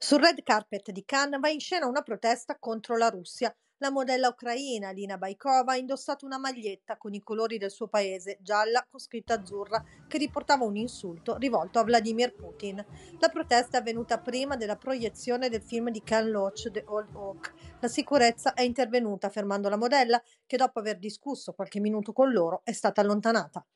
Sul red carpet di Cannes va in scena una protesta contro la Russia. La modella ucraina Lina Baikova ha indossato una maglietta con i colori del suo paese, gialla con scritta azzurra, che riportava un insulto rivolto a Vladimir Putin. La protesta è avvenuta prima della proiezione del film di Ken Loach, The Old Oak. La sicurezza è intervenuta fermando la modella, che dopo aver discusso qualche minuto con loro è stata allontanata.